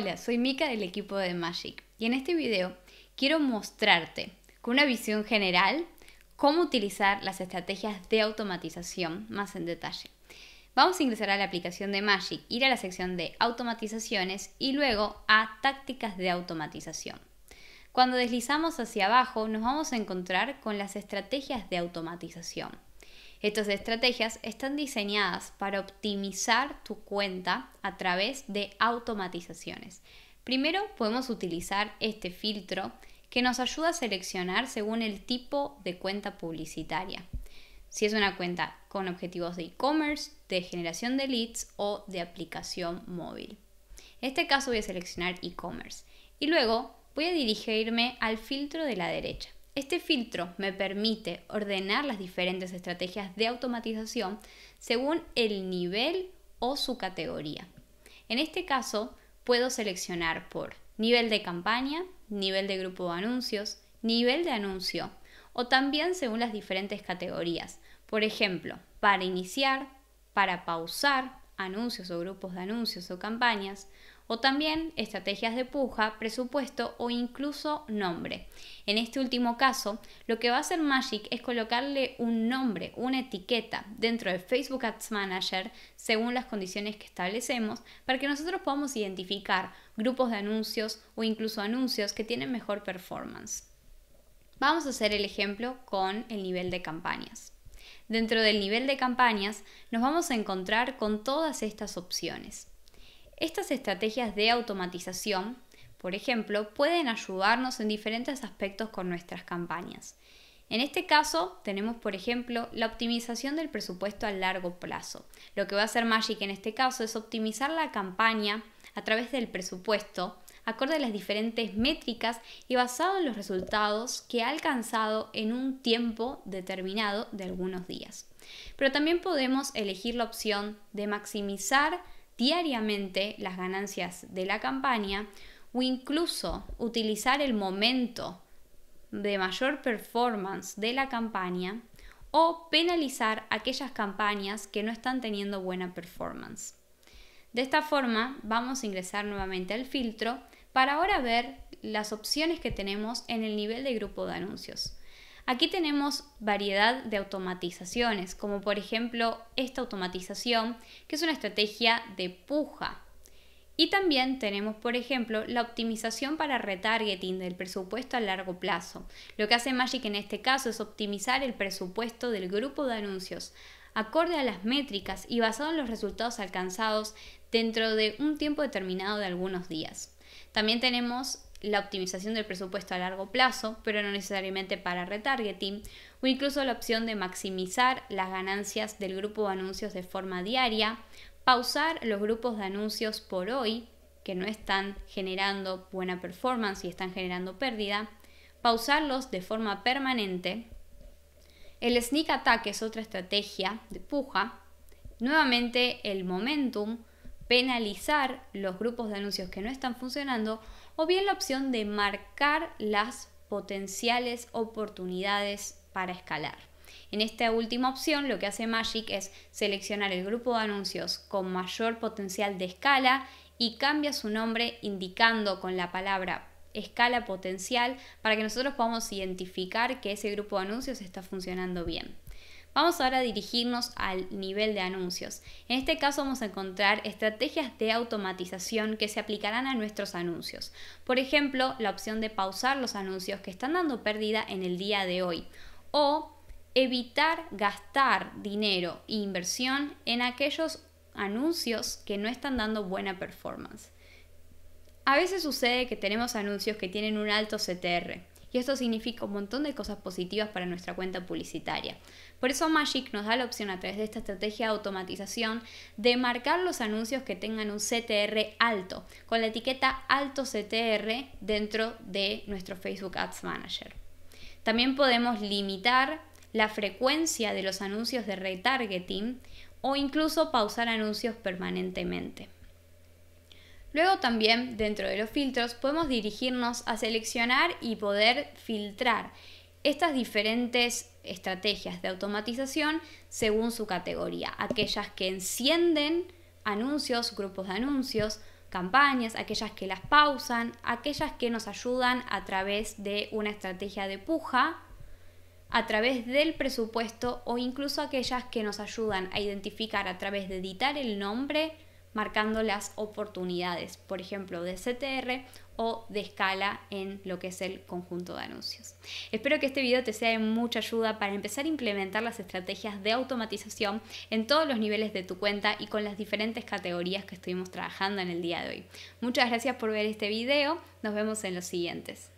Hola, soy Mika del equipo de Magic y en este video quiero mostrarte con una visión general cómo utilizar las estrategias de automatización más en detalle. Vamos a ingresar a la aplicación de Magic, ir a la sección de automatizaciones y luego a tácticas de automatización. Cuando deslizamos hacia abajo nos vamos a encontrar con las estrategias de automatización. Estas estrategias están diseñadas para optimizar tu cuenta a través de automatizaciones. Primero podemos utilizar este filtro que nos ayuda a seleccionar según el tipo de cuenta publicitaria. Si es una cuenta con objetivos de e-commerce, de generación de leads o de aplicación móvil. En este caso voy a seleccionar e-commerce y luego voy a dirigirme al filtro de la derecha. Este filtro me permite ordenar las diferentes estrategias de automatización según el nivel o su categoría. En este caso, puedo seleccionar por nivel de campaña, nivel de grupo de anuncios, nivel de anuncio o también según las diferentes categorías. Por ejemplo, para iniciar, para pausar anuncios o grupos de anuncios o campañas o también estrategias de puja, presupuesto o incluso nombre. En este último caso, lo que va a hacer Magic es colocarle un nombre, una etiqueta dentro de Facebook Ads Manager según las condiciones que establecemos para que nosotros podamos identificar grupos de anuncios o incluso anuncios que tienen mejor performance. Vamos a hacer el ejemplo con el nivel de campañas. Dentro del nivel de campañas nos vamos a encontrar con todas estas opciones. Estas estrategias de automatización, por ejemplo, pueden ayudarnos en diferentes aspectos con nuestras campañas. En este caso tenemos, por ejemplo, la optimización del presupuesto a largo plazo. Lo que va a hacer Magic en este caso es optimizar la campaña a través del presupuesto, acorde a las diferentes métricas y basado en los resultados que ha alcanzado en un tiempo determinado de algunos días. Pero también podemos elegir la opción de maximizar diariamente las ganancias de la campaña o incluso utilizar el momento de mayor performance de la campaña o penalizar aquellas campañas que no están teniendo buena performance. De esta forma vamos a ingresar nuevamente al filtro para ahora ver las opciones que tenemos en el nivel de grupo de anuncios. Aquí tenemos variedad de automatizaciones, como por ejemplo esta automatización, que es una estrategia de puja. Y también tenemos, por ejemplo, la optimización para retargeting del presupuesto a largo plazo. Lo que hace Magic en este caso es optimizar el presupuesto del grupo de anuncios, acorde a las métricas y basado en los resultados alcanzados dentro de un tiempo determinado de algunos días. También tenemos la optimización del presupuesto a largo plazo, pero no necesariamente para retargeting, o incluso la opción de maximizar las ganancias del grupo de anuncios de forma diaria, pausar los grupos de anuncios por hoy, que no están generando buena performance y están generando pérdida, pausarlos de forma permanente. El sneak attack es otra estrategia de puja. Nuevamente el momentum penalizar los grupos de anuncios que no están funcionando o bien la opción de marcar las potenciales oportunidades para escalar. En esta última opción lo que hace Magic es seleccionar el grupo de anuncios con mayor potencial de escala y cambia su nombre indicando con la palabra escala potencial para que nosotros podamos identificar que ese grupo de anuncios está funcionando bien. Vamos ahora a dirigirnos al nivel de anuncios. En este caso vamos a encontrar estrategias de automatización que se aplicarán a nuestros anuncios. Por ejemplo, la opción de pausar los anuncios que están dando pérdida en el día de hoy o evitar gastar dinero e inversión en aquellos anuncios que no están dando buena performance. A veces sucede que tenemos anuncios que tienen un alto CTR y esto significa un montón de cosas positivas para nuestra cuenta publicitaria. Por eso Magic nos da la opción a través de esta estrategia de automatización de marcar los anuncios que tengan un CTR alto, con la etiqueta alto CTR dentro de nuestro Facebook Ads Manager. También podemos limitar la frecuencia de los anuncios de retargeting o incluso pausar anuncios permanentemente. Luego también dentro de los filtros podemos dirigirnos a seleccionar y poder filtrar estas diferentes estrategias de automatización según su categoría. Aquellas que encienden anuncios, grupos de anuncios, campañas, aquellas que las pausan, aquellas que nos ayudan a través de una estrategia de puja, a través del presupuesto o incluso aquellas que nos ayudan a identificar a través de editar el nombre marcando las oportunidades, por ejemplo, de CTR o de escala en lo que es el conjunto de anuncios. Espero que este video te sea de mucha ayuda para empezar a implementar las estrategias de automatización en todos los niveles de tu cuenta y con las diferentes categorías que estuvimos trabajando en el día de hoy. Muchas gracias por ver este video, nos vemos en los siguientes.